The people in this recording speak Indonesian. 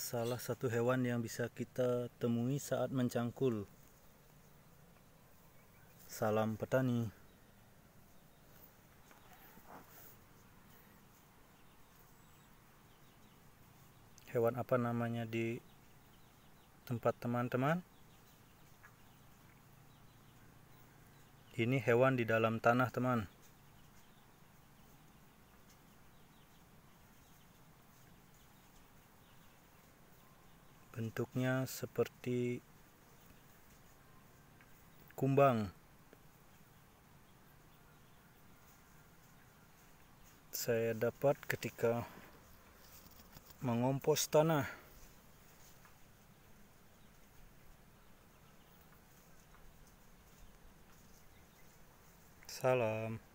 salah satu hewan yang bisa kita temui saat mencangkul. Salam petani. Hewan apa namanya di tempat teman-teman? Ini hewan di dalam tanah, teman. bentuknya seperti kumbang saya dapat ketika mengompos tanah Salam.